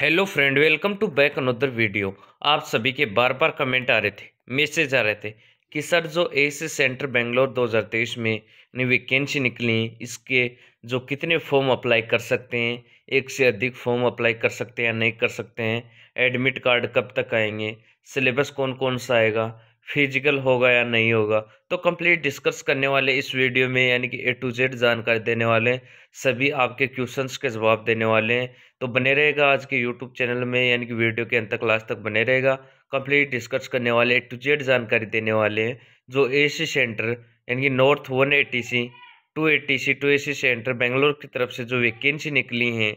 hello friend welcome to back another video आप सभी के बार बार कमेंट आ रहे थे मैसेज आ रहे थे कि सर जो एसी सेंटर बेंगलोर 2023 में नई वैकेंसी निकली इसके जो कितने फॉर्म अप्लाई कर सकते हैं एक से अधिक फॉर्म अप्लाई कर सकते हैं या नहीं कर सकते हैं एडमिट कार्ड कब तक आएंगे सिलेबस कौन कौन सा आएगा फिजिकल होगा या नहीं होगा तो कंप्लीट डिस्कस करने वाले इस वीडियो में यानी कि ए टू जेड जानकारी देने वाले हैं सभी आपके क्वेश्चंस के जवाब देने वाले हैं तो बने रहेगा आज के यूट्यूब चैनल में यानी कि वीडियो के अंत तक लास्ट तक बने रहेगा कंप्लीट डिस्कस करने वाले ए टू जेड जानकारी देने वाले हैं जो ए सी सेंटर यानी कि north one A T C two A T C two A C centre Bangalore की तरफ से जो वैकेंसी निकली हैं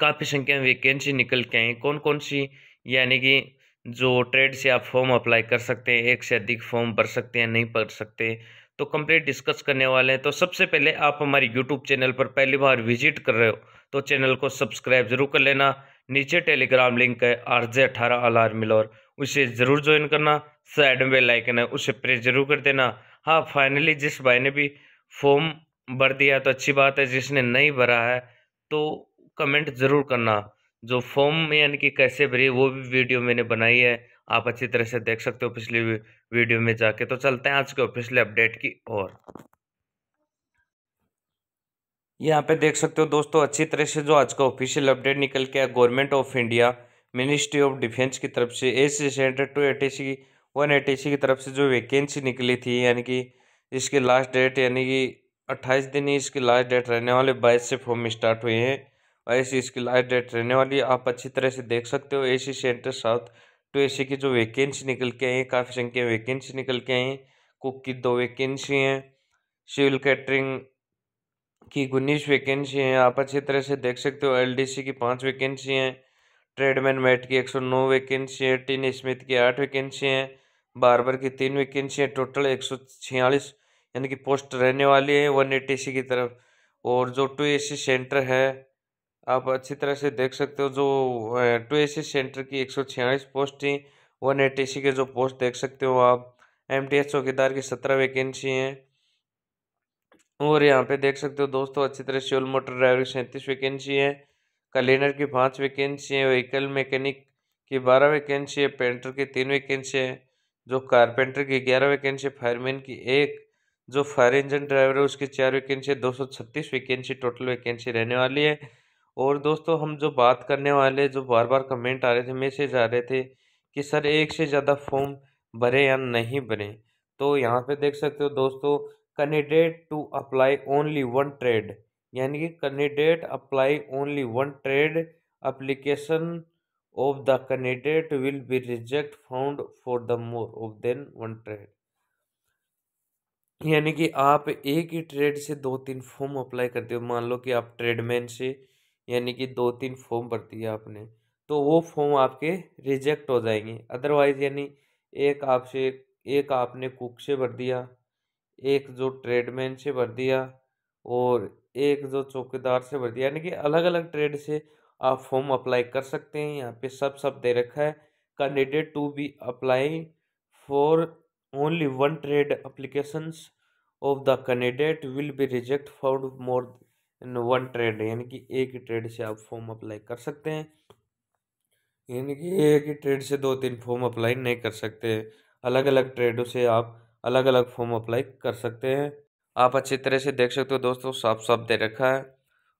काफ़ी संख्या में वैकेंसी निकल के आई कौन कौन सी यानी कि जो ट्रेड से आप फॉर्म अप्लाई कर सकते हैं एक से अधिक फॉर्म भर सकते हैं नहीं भर सकते तो कंप्लीट डिस्कस करने वाले हैं तो सबसे पहले आप हमारी यूट्यूब चैनल पर पहली बार विजिट कर रहे हो तो चैनल को सब्सक्राइब जरूर कर लेना नीचे टेलीग्राम लिंक है आर जे अठारह अलार मिलोर उसे ज़रूर ज्वाइन करना साइड में लाइकन है उसे प्रेस जरूर कर देना हाँ फाइनली जिस भाई ने भी फॉर्म भर दिया तो अच्छी बात है जिसने नहीं भरा है तो कमेंट ज़रूर करना जो फॉर्म में यानी कि कैसे भरी वो भी वीडियो मैंने बनाई है आप अच्छी तरह से देख सकते हो पिछली वीडियो में जाके तो चलते हैं आज के ऑफिशियल अपडेट की और यहाँ पे देख सकते हो दोस्तों अच्छी तरह से जो आज का ऑफिशियल अपडेट निकल के आया government of India ministry of defence की तरफ से C centre two A C one A की तरफ से जो वैकेंसी निकली थी यानी कि इसकी लास्ट डेट यानी कि अट्ठाईस दिन ही इसकी लास्ट डेट रहने वाले बाईस से फॉर्म स्टार्ट हुए हैं ऐसी इसकी लास्ट डेट रहने वाली है आप अच्छी तरह से देख सकते हो AC centre south two C की जो वैकेंसी निकल के आई हैं काफ़ी संख्या वैकेंसी निकल के आई हैं कुक की दो वैकेंसी हैं सिविल कैटरिंग की उन्नीस वैकेंसी हैं आप अच्छी तरह से देख सकते हो एलडीसी की पाँच वैकेंसी हैं ट्रेडमैन मेट की एक सौ नौ वैकेंसी हैं टीन स्मिथ की आठ वैकेंसी हैं बारबर की तीन वैकेंसी हैं टोटल एक सौ छियालीस यानी कि पोस्ट रहने वाली है वन एटी सी की तरफ और जो टू ए सी सेंटर है आप अच्छी तरह से देख सकते हो जो टू ए सेंटर की एक सौ छियालीस पोस्ट थी वन एटीसी के जो पोस्ट देख सकते हो आप एम टी एस चौकीदार की सत्रह वैकेंसी हैं और यहाँ पे देख सकते हो दोस्तों अच्छी तरह से मोटर ड्राइवर की सैंतीस वैकेंसी है क्लीनर की पाँच वैकेंसी है व्हीकल मैकेनिक की बारह वैकेंसी है पेंटर की तीन वैकेंसी है जो कारपेंटर की ग्यारह वैकेंसी है फायरमैन की एक जो फायर इंजन ड्राइवर है उसकी चार वैकेंसी है दो सौ छत्तीस वैकेंसी टोटल वैकेंसी रहने वाली है और दोस्तों हम जो बात करने वाले जो बार बार कमेंट आ रहे थे मैसेज आ रहे थे कि सर एक से ज़्यादा फॉर्म भरे या नहीं भरे तो यहाँ पे देख सकते हो दोस्तों candidate to apply only one trade यानी कि candidate apply only one trade application of the candidate will be reject found for the more of then one trade यानी कि आप एक ही ट्रेड से दो तीन फॉर्म अप्लाई करते हो मान लो कि आप ट्रेडमैन से यानी कि दो तीन फॉर्म भर दिया आपने तो वो फॉर्म आपके रिजेक्ट हो जाएंगे अदरवाइज यानी एक आपसे एक आपने कुक से भर दिया एक जो ट्रेडमैन से भर दिया और एक जो चौकीदार से भर दिया यानी कि अलग अलग ट्रेड से आप फॉर्म अप्लाई कर सकते हैं यहाँ पे सब सब दे रखा है candidate to be apply for only one trade applications of the candidate will be reject for more in one trade यानी कि एक ही ट्रेड से आप फॉर्म अप्लाई कर सकते हैं यानी कि एक ही ट्रेड से दो तीन फॉर्म अप्लाई नहीं कर सकते अलग अलग ट्रेडों से आप अलग अलग फॉर्म अप्लाई कर सकते हैं आप अच्छी तरह से देख सकते हो दोस्तों साफ साफ दे रखा है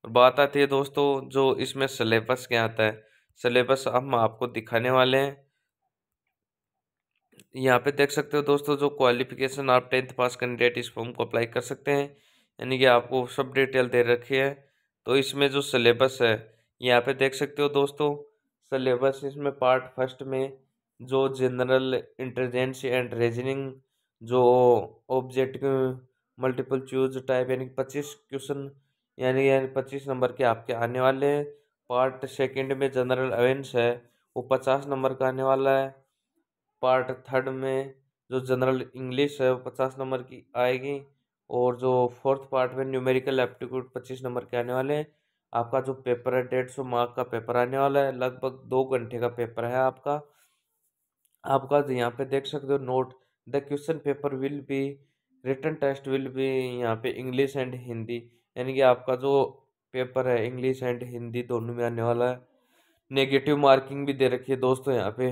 और बात आती है दोस्तों जो इसमें सिलेबस क्या आता है सिलेबस हम आपको दिखाने वाले हैं यहाँ पे देख सकते हो दोस्तों जो क्वालिफिकेशन आप टेंथ पास कैंडिडेट इस फॉर्म को अप्लाई कर सकते हैं यानी कि आपको सब डिटेल दे रखी है तो इसमें जो सिलेबस है यहाँ पे देख सकते हो दोस्तों सिलेबस इसमें पार्ट फर्स्ट में जो जनरल इंटेलिजेंस एंड रीजनिंग जो ऑब्जेक्ट मल्टीपल चूज टाइप यानी पच्चीस क्वेश्चन यानी यानी पच्चीस नंबर के आपके आने वाले हैं पार्ट सेकंड में जनरल अवेंस है वो पचास नंबर का आने वाला है पार्ट थर्ड में जो जनरल इंग्लिश है वो पचास नंबर की आएगी और जो फोर्थ पार्ट में न्यूमेरिकल एप्टीट्यूड पच्चीस नंबर के आने वाले हैं आपका जो पेपर है डेढ़ सौ मार्क का पेपर आने वाला है लगभग दो घंटे का पेपर है आपका आपका यहाँ पे देख सकते हो note the question paper will be written test will be यहाँ पे इंग्लिश एंड हिंदी यानी कि आपका जो पेपर है इंग्लिश एंड हिंदी दोनों में आने वाला है नेगेटिव मार्किंग भी दे रखी है दोस्तों यहाँ पे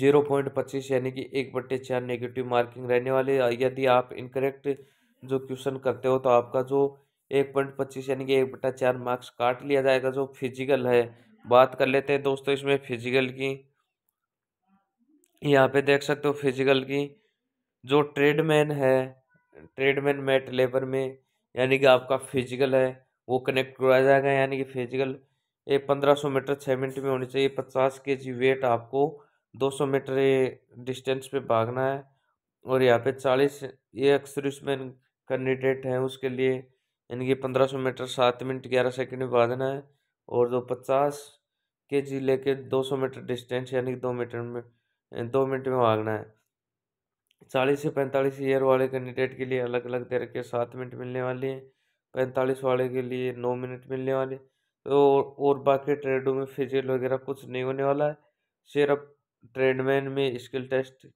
जीरो पॉइंट पच्चीस यानी कि एक बट्टे चार नेगेटिव मार्किंग रहने वाले यदि आप इनकरेक्ट जो क्वेश्चन करते हो तो आपका जो एक पॉइंट पच्चीस यानी कि एक बट्टा चार मार्क्स काट लिया जाएगा जो फिजिकल है बात कर लेते हैं दोस्तों इसमें फिजिकल की यहाँ पे देख सकते हो फिजिकल की जो ट्रेडमैन है ट्रेडमैन मेट लेबर में यानी कि आपका फिजिकल है वो कनेक्ट करवाया जाएगा यानी कि फिजिकल ये पंद्रह सौ मीटर छः मिनट में होनी चाहिए पचास के जी वेट आपको दो सौ मीटर डिस्टेंस पे भागना है और यहाँ पे चालीस ये एक्सरिसमैन कैंडिडेट हैं उसके लिए इनकी पंद्रह सौ मीटर सात मिनट ग्यारह सेकंड में भागना है और जो पचास के जी लेके दो सौ मीटर डिस्टेंस यानी दो मीटर में दो मिनट में भागना है चालीस से पैंतालीस ईयर वाले कैंडिडेट के लिए अलग अलग तरह के सात मिनट मिलने वाले हैं पैंतालीस वाले के लिए नौ मिनट मिलने वाले और तो और बाकी ट्रेडों में फिजियल वगैरह कुछ नहीं होने वाला है सिर्फ ट्रेडमैन में स्किल टेस्ट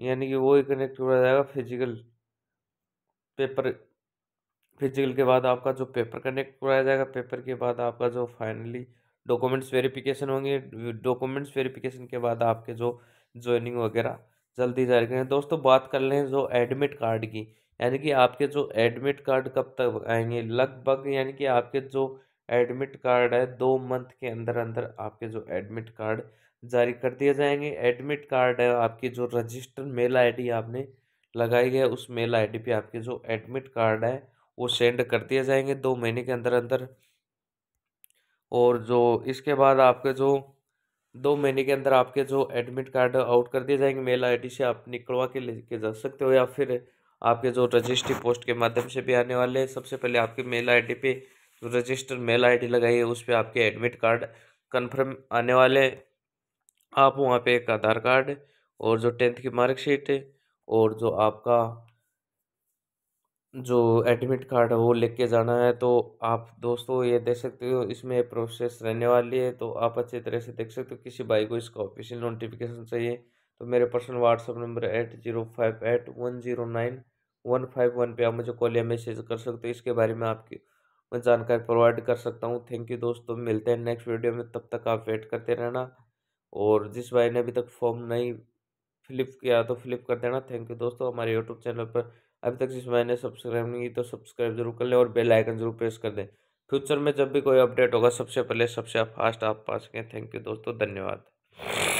यानी कि वो ही कनेक्ट किया जाएगा फिजिकल पेपर फिजिकल के बाद आपका जो पेपर कनेक्ट कराया जाएगा पेपर के बाद आपका जो फाइनली डॉक्यूमेंट्स वेरिफिकेशन होंगे डॉक्यूमेंट्स वेरिफिकेशन के बाद आपके जो ज्वाइनिंग वगैरह जल्दी जारी करें दोस्तों बात कर लें जो एडमिट कार्ड की यानी कि आपके जो एडमिट कार्ड कब तक आएंगे लगभग यानी कि आपके जो एडमिट कार्ड है दो मंथ के अंदर अंदर आपके जो एडमिट कार्ड जारी कर दिए जाएंगे एडमिट कार्ड है आपकी जो रजिस्टर मेल आईडी आपने लगाई है उस मेल आईडी पे आपके जो एडमिट कार्ड है वो सेंड कर दिए जाएंगे दो महीने के अंदर अंदर और जो इसके बाद आपके जो दो महीने के अंदर आपके जो एडमिट कार्ड आउट कर दिए जाएंगे मेल आईडी से आप निकलवा के लेके जा सकते हो या फिर आपके जो रजिस्ट्री पोस्ट के माध्यम से भी आने वाले हैं सबसे पहले आपके मेल आईडी पे जो रजिस्टर मेल आईडी लगाई है उस पर आपके एडमिट कार्ड कन्फर्म आने वाले आप वहाँ पे एक आधार कार्ड और जो टेंथ की मार्कशीट और जो आपका जो एडमिट कार्ड है वो लेके जाना है तो आप दोस्तों ये देख सकते हो इसमें प्रोसेस रहने वाली है तो आप अच्छी तरह से देख सकते हो किसी भाई को इसका ऑफिशियल नोटिफिकेशन चाहिए तो मेरे personal WhatsApp number eight zero five eight one zero nine one five one पर आप मुझे कॉल या मैसेज कर सकते हो इसके बारे में आपकी मैं जानकारी प्रोवाइड कर सकता हूँ थैंक यू दोस्तों मिलते हैं नेक्स्ट वीडियो में तब तक आप वेट करते रहना और जिस भाई ने अभी तक फॉर्म नहीं फिलिप किया तो फिलिप कर देना थैंक यू दोस्तों हमारे यूट्यूब चैनल पर अभी तक जिस भाई ने सब्सक्राइब नहीं की तो सब्सक्राइब जरूर कर लें और बेल आइकन जरूर प्रेस कर दें फ्यूचर में जब भी कोई अपडेट होगा सबसे पहले सबसे फास्ट आप पा सकें थैंक यू दोस्तों धन्यवाद